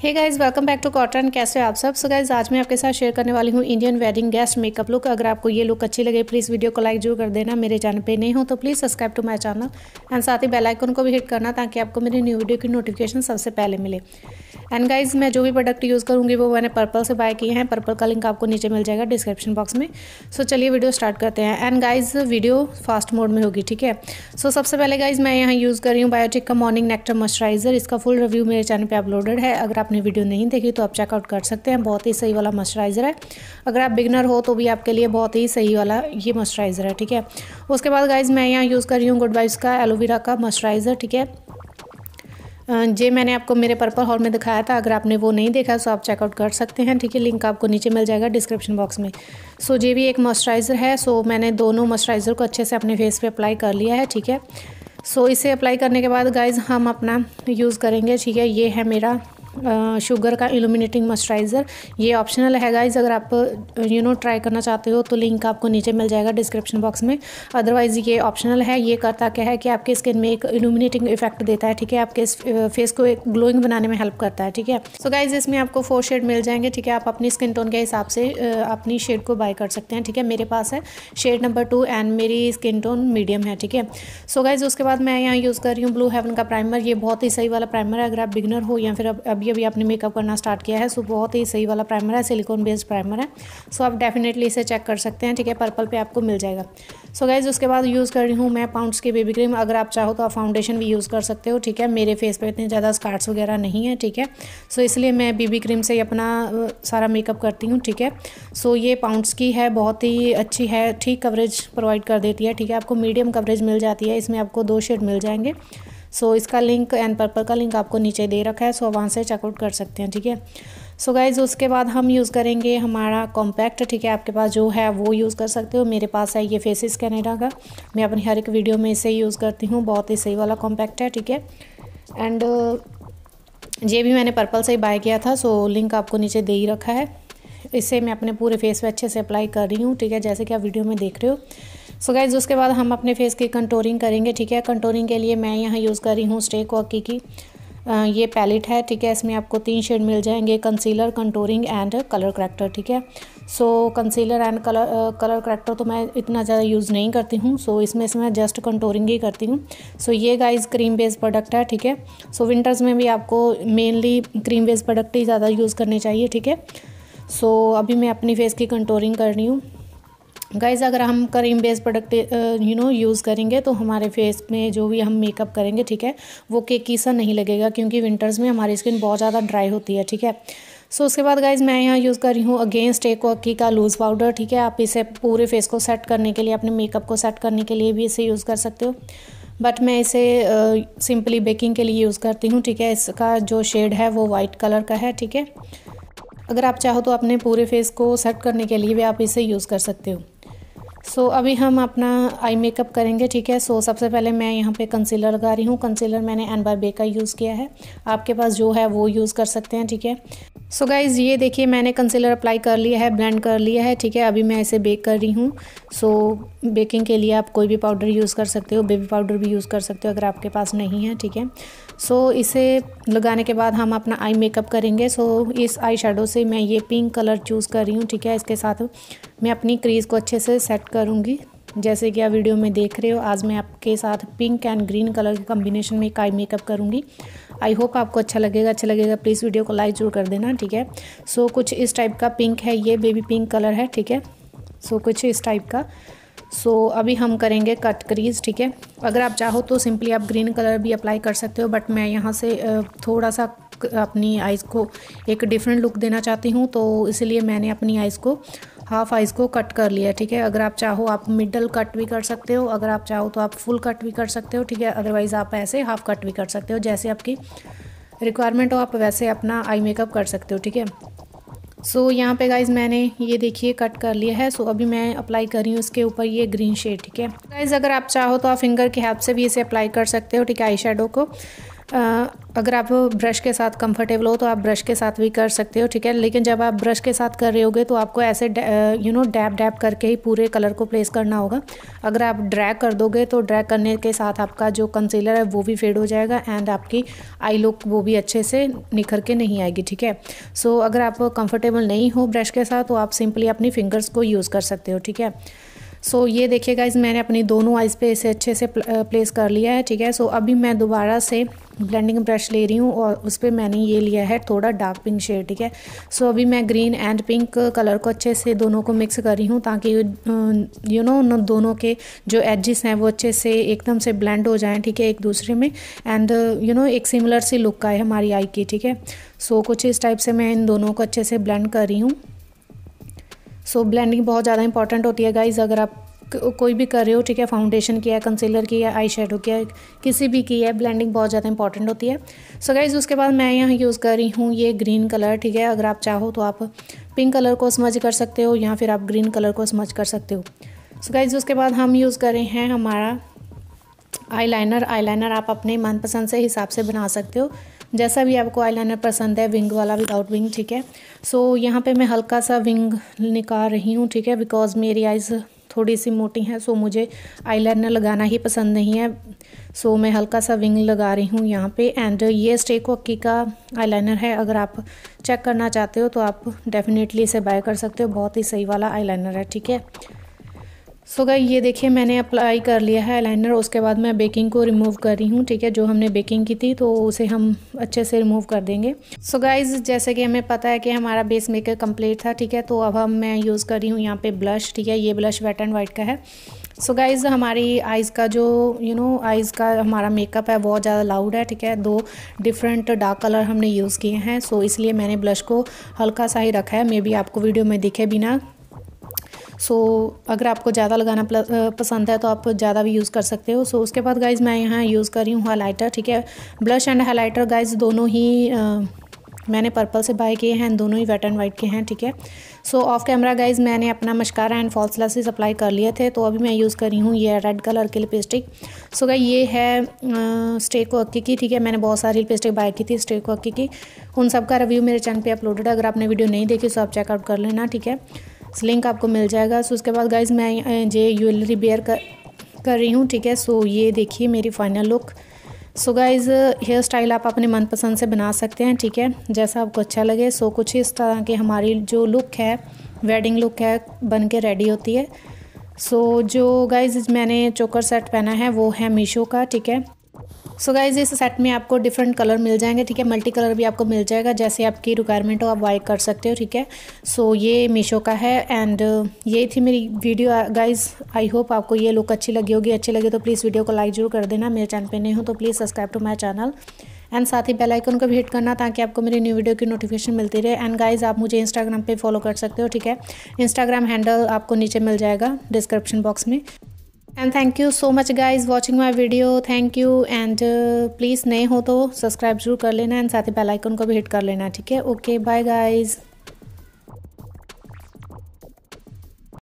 hey guys welcome back to cotton कैसे आप सब सो गाइज आज मैं आपके साथ शेयर करने वाली हूँ Indian wedding guest makeup look अगर आपको ये लुक अच्छी लगे प्लीज़ वीडियो को लाइक जरूर कर देना मेरे चैनल पे नहीं हो तो please subscribe to my channel and साथ ही बेल आइकन को भी हिट करना ताकि आपको मेरी न्यू वीडियो की नोटिफिकेशन सबसे पहले मिले एंड गाइज मैं जो भी प्रोडक्ट यूज़ करूँगी वो मैंने पर्पल से बाय किए हैं पर्पल का लिंक आपको नीचे मिल जाएगा डिस्क्रिप्शन बॉक्स में सो so, चलिए वीडियो स्टार्ट करते हैं and guys video fast mode में होगी ठीक है सो so, सबसे पहले गाइज मैं यहाँ यूज़ कर रही हूँ बायोटिक का मॉर्निंग नेक्टर मॉइस्चराइजर इसका फुल रिव्यू मेरे चैनल पर अपलोडेड है अगर आपने वीडियो नहीं देखी तो आप चेकआउट कर सकते हैं बहुत ही सही वाला मॉइस्चराइजर है अगर आप बिगनर हो तो भी आपके लिए बहुत ही सही वाला ये मॉइस्चराइजर है ठीक है उसके बाद गाइज मैं यहाँ यूज़ कर रही हूँ गुड वाइब्स का एलोवेरा का मॉइस्चराइजर ठीक है जे मैंने आपको मेरे पर्पल हॉल में दिखाया था अगर आपने वो नहीं देखा तो आप चेकआउट कर सकते हैं ठीक है लिंक आपको नीचे मिल जाएगा डिस्क्रिप्शन बॉक्स में सो ये भी एक मॉइस्चराइज़र है सो मैंने दोनों मॉइस्चराइज़र को अच्छे से अपने फेस पर अप्लाई कर लिया है ठीक है सो इसे अप्लाई करने के बाद गाइज़ हम अपना यूज़ करेंगे ठीक है ये है मेरा शुगर का इल्यूमिनेटिंग मॉइस्चराइज़र ये ऑप्शनल है गाइज अगर आप यू नो ट्राई करना चाहते हो तो लिंक आपको नीचे मिल जाएगा डिस्क्रिप्शन बॉक्स में अदरवाइज़ ये ऑप्शनल है ये करता क्या है कि आपके स्किन में एक इल्यूमिनेटिंग इफेक्ट देता है ठीक है आपके फेस को एक ग्लोइंग बनाने में हेल्प करता है ठीक है सो गाइज इसमें आपको फोर शेड मिल जाएंगे ठीक है आप अपनी स्किन टोन के हिसाब से अपनी शेड को बाय कर सकते हैं ठीक है मेरे पास है शेड नंबर टू एंड मेरी स्किन टोन मीडियम है ठीक है सो गाइज उसके बाद मैं यहाँ यूज़ कर रही हूँ ब्लू हेवन का प्राइमर ये बहुत ही सही वाला प्राइमर है अगर आप बिगनर हो या फिर अब अभी अभी आपने मेकअप करना स्टार्ट किया है सो बहुत ही सही वाला प्राइमर है सिलिकॉन बेस्ड प्राइमर है सो आप डेफिनेटली इसे चेक कर सकते हैं ठीक है पर्पल पे आपको मिल जाएगा सो गाइज उसके बाद यूज़ कर रही हूँ मैं पाउंड्स की बेबी क्रीम अगर आप चाहो तो आप फाउंडेशन भी यूज़ कर सकते हो ठीक है मेरे फेस पर इतने ज़्यादा स्कार्ट्स वगैरह नहीं है ठीक है सो इसलिए मैं बेबी क्रीम से ही अपना सारा मेकअप करती हूँ ठीक है सो ये पाउंड्स की है बहुत ही अच्छी है ठीक कवरेज प्रोवाइड कर देती है ठीक है आपको मीडियम कवरेज मिल जाती है इसमें आपको दो शेड मिल जाएंगे सो इसका लिंक एंड पर्पल का लिंक आपको नीचे दे रखा है सो वहाँ से चेकआउट कर सकते हैं ठीक है सो गाइज़ उसके बाद हम यूज़ करेंगे हमारा कॉम्पैक्ट ठीक है आपके पास जो है वो यूज़ कर सकते हो मेरे पास है ये फेसिस कैनेडा का मैं अपनी हर एक वीडियो में इसे यूज़ करती हूँ बहुत ही सही वाला कॉम्पैक्ट है ठीक है एंड ये भी मैंने पर्पल से ही बाय किया था सो लिंक आपको नीचे दे ही रखा है इसे मैं अपने पूरे फेस पे अच्छे से अप्लाई कर रही हूँ ठीक है जैसे कि आप वीडियो में देख रहे हो सो so गाइज उसके बाद हम अपने फेस की कंटोरिंग करेंगे ठीक है कंटोरिंग के लिए मैं यहाँ यूज़ कर रही हूँ स्टेक वॉकी की ये पैलेट है ठीक है इसमें आपको तीन शेड मिल जाएंगे concealer contouring and colour corrector ठीक है so concealer and colour colour corrector तो मैं इतना ज़्यादा यूज़ नहीं करती हूँ सो so, इसमें से मैं जस्ट कंटोरिंग ही करती हूँ सो so, ये गाइस क्रीम बेस्ड प्रोडक्ट है ठीक है सो so, विंटर्स में भी आपको मेनली क्रीम बेस्ड प्रोडक्ट ही ज़्यादा यूज़ करने चाहिए ठीक है सो so, अभी मैं अपनी फेस की कंटोरिंग कर रही हूँ गाइज़ अगर हम cream based product you know use करेंगे तो हमारे फेस में जो भी हम मेकअप करेंगे ठीक है वो केकी सा नहीं लगेगा क्योंकि विंटर्स में हमारी स्किन बहुत ज़्यादा ड्राई होती है ठीक है सो so, उसके बाद गाइज मैं यहाँ यूज़ कर रही हूँ अगेंस्ट एक वक्की का लूज़ पाउडर ठीक है आप इसे पूरे फेस को सेट करने के लिए अपने मेकअप को सेट करने के लिए भी इसे यूज़ कर सकते हो बट मैं इसे सिंपली uh, बेकिंग के लिए यूज़ करती हूँ ठीक है इसका जो शेड है वो वाइट कलर का है ठीक है अगर आप चाहो तो अपने पूरे फेस को सेट करने के लिए भी आप इसे यूज़ कर सकते हो सो so, अभी हम अपना आई मेकअप करेंगे ठीक है सो so, सबसे पहले मैं यहाँ पे कंसीलर लगा रही हूँ कंसीलर मैंने एन बार बे का यूज़ किया है आपके पास जो है वो यूज़ कर सकते हैं ठीक है सो so गाइज़ ये देखिए मैंने कंसीलर अप्लाई कर लिया है ब्लेंड कर लिया है ठीक है अभी मैं इसे बेक कर रही हूँ सो so, बेकिंग के लिए आप कोई भी पाउडर यूज़ कर सकते हो बेबी पाउडर भी यूज़ कर सकते हो अगर आपके पास नहीं है ठीक है सो so, इसे लगाने के बाद हम अपना आई मेकअप करेंगे सो so, इस आई शेडो से मैं ये पिंक कलर चूज़ कर रही हूँ ठीक है इसके साथ मैं अपनी क्रीज़ को अच्छे से सेट करूँगी जैसे कि आप वीडियो में देख रहे हो आज मैं आपके साथ पिंक एंड ग्रीन कलर के कॉम्बिनेशन में एक आई मेकअप करूँगी आई होप आपको अच्छा लगेगा अच्छा लगेगा प्लीज़ वीडियो को लाइक जरूर कर देना ठीक है सो so, कुछ इस टाइप का पिंक है ये बेबी पिंक कलर है ठीक है सो so, कुछ इस टाइप का सो so, अभी हम करेंगे कट क्रीज ठीक है अगर आप चाहो तो सिंपली आप ग्रीन कलर भी अप्लाई कर सकते हो बट मैं यहाँ से थोड़ा सा अपनी आइज़ को एक डिफरेंट लुक देना चाहती हूँ तो इसलिए मैंने अपनी आइज़ को हाफ आइज़ को कट कर लिया ठीक है अगर आप चाहो आप मिडल कट भी कर सकते हो अगर आप चाहो तो आप फुल कट भी कर सकते हो ठीक है अदरवाइज़ आप ऐसे हाफ कट भी कर सकते हो जैसे आपकी रिक्वायरमेंट हो आप वैसे अपना आई मेकअप कर सकते हो ठीक है सो so, यहाँ पे गाइज मैंने ये देखिए कट कर लिया है सो so, अभी मैं अप्लाई कर रही हूँ इसके ऊपर ये ग्रीन शेड ठीक है गाइज अगर आप चाहो तो आप फिंगर के हेल्प से भी इसे अप्लाई कर सकते हो ठीक है आई शेडो को अगर आप ब्रश के साथ कंफर्टेबल हो तो आप ब्रश के साथ भी कर सकते हो ठीक है लेकिन जब आप ब्रश के साथ कर रहे होगे तो आपको ऐसे यू नो डैप डैप करके ही पूरे कलर को प्लेस करना होगा अगर आप ड्रैग कर दोगे तो ड्रैग करने के साथ आपका जो कंसीलर है वो भी फेड हो जाएगा एंड आपकी आई लुक वो भी अच्छे से निखर के नहीं आएगी ठीक है सो अगर आप कंफर्टेबल नहीं हो ब्रश के साथ तो आप सिंपली अपनी फिंगर्स को यूज़ कर सकते हो ठीक है सो so, ये देखिए गाइज मैंने अपनी दोनों आइज़ पे इसे अच्छे से प्लेस कर लिया है ठीक है सो so, अभी मैं दोबारा से ब्लेंडिंग ब्रश ले रही हूँ और उस पर मैंने ये लिया है थोड़ा डार्क पिंक शेड ठीक है सो अभी मैं ग्रीन एंड पिंक कलर को अच्छे से दोनों को मिक्स कर रही हूँ ताकि यू नो उन दोनों के जो एजिस हैं वो अच्छे से एकदम से ब्लेंड हो जाएँ ठीक है एक दूसरे में एंड यू नो एक सिमिलर सी लुक आए हमारी आई की ठीक है सो so, कुछ इस टाइप से मैं इन दोनों को अच्छे से ब्लेंड कर रही हूँ सो so, ब्लेंडिंग बहुत ज़्यादा इंपॉर्टेंट होती है गाइज अगर आप कोई भी कर रहे हो ठीक है फाउंडेशन की है कंसीलर की है आई शेडो की है किसी भी की है ब्लेंडिंग बहुत ज़्यादा इंपॉर्टेंट होती है सो so गाइज़ उसके बाद मैं यहाँ यूज़ कर रही हूँ ये ग्रीन कलर ठीक है अगर आप चाहो तो आप पिंक कलर को स्मज कर सकते हो या फिर आप ग्रीन कलर को स्मज कर सकते हो सो so गाइज़ उसके बाद हम यूज़ करें हैं हमारा आई लाइनर आप अपने मनपसंद से हिसाब से बना सकते हो जैसा भी आपको आईलाइनर पसंद है विंग वाला विदाउट विंग ठीक है सो so, यहाँ पे मैं हल्का सा विंग निकाल रही हूँ ठीक है बिकॉज़ मेरी आइज़ थोड़ी सी मोटी हैं सो मुझे आईलाइनर लगाना ही पसंद नहीं है सो मैं हल्का सा विंग लगा रही हूँ यहाँ पे एंड ये स्टेक वक्की का आईलाइनर है अगर आप चेक करना चाहते हो तो आप डेफिनेटली इसे बाय कर सकते हो बहुत ही सही वाला आईलाइनर है ठीक है सो गई ये देखिए मैंने अप्लाई कर लिया है लाइनर उसके बाद मैं बेकिंग को रिमूव कर रही हूँ ठीक है जो हमने बेकिंग की थी तो उसे हम अच्छे से रिमूव कर देंगे सो so गाइज जैसे कि हमें पता है कि हमारा बेस मेकर कंप्लीट था ठीक है तो अब हम मैं यूज़ कर रही हूँ यहाँ पे ब्लश ठीक है ये ब्लश वेट एंड वाइट का है सो so गाइज़ हमारी आइज़ का जो यू नो आइज़ का हमारा मेकअप है बहुत ज़्यादा लाउड है ठीक है दो डिफरेंट डार्क कलर हमने यूज़ किए हैं सो so इसलिए मैंने ब्लश को हल्का सा ही रखा है मे बी आपको वीडियो में दिखे बिना सो so, अगर आपको ज़्यादा लगाना पसंद है तो आप ज़्यादा भी यूज़ कर सकते हो सो so, उसके बाद गाइज़ मैं यहाँ यूज़ कर रही हूँ हाईलाइटर ठीक है ब्लश एंड हाईलाइटर गाइज़ दोनों ही आ, मैंने पर्पल से बाय किए हैं दोनों ही वेट एंड वाइट के हैं ठीक है सो ऑफ कैमरा गाइज मैंने अपना mascara and false lashes apply कर लिए थे तो अभी मैं यूज़ कर रही हूँ ये रेड कलर की लिपस्टिक सो गई ये है स्टेक वर्क की ठीक है मैंने बहुत सारी लिपस्टिक बाय की थी स्टेक वर्क की उन सब का रिव्यू मेरे चैनल पर अपलोडेड है अगर आपने वीडियो नहीं देखी तो आप चेकआउट कर लेना ठीक है लिंक आपको मिल जाएगा सो उसके बाद गाइज मैं ये ज्वेलरी बेयर कर कर रही हूँ ठीक है सो ये देखिए मेरी final look so guys hairstyle आप अपने मनपसंद से बना सकते हैं ठीक है जैसा आपको अच्छा लगे सो कुछ इस तरह की हमारी जो लुक है वेडिंग लुक है बन के रेडी होती है सो so, जो गाइज मैंने चोकर सेट पहना है वो है मीशो का ठीक है सो so गाइज इस सेट में आपको डिफरेंट कलर मिल जाएंगे ठीक है मल्टी कलर भी आपको मिल जाएगा जैसे आपकी रिक्वायरमेंट हो आप बाई कर सकते हो ठीक है सो so, ये मीशो का है एंड uh, यही थी मेरी वीडियो गाइज आई होप आपको ये लुक अच्छी लगी होगी अच्छी लगी तो प्लीज़ वीडियो को लाइक जरूर कर देना मेरे चैनल पर नहीं हो तो please subscribe to my channel and साथ ही बेल आइकन को भी हिट करना ताकि आपको मेरी न्यू वीडियो की नोटिफिकेशन मिलती रहे एंड गाइज आप मुझे इंस्टाग्राम पे फॉलो कर सकते हो ठीक है इंस्टाग्राम हैंडल आपको नीचे मिल जाएगा डिस्क्रिप्शन बॉक्स में and thank you so much guys watching my video thank you and please नए हो तो सब्सक्राइब जरूर कर लेना एंड साथ ही बेल आइकन को भी हिट कर लेना ठीक है ओके बाय गाइज़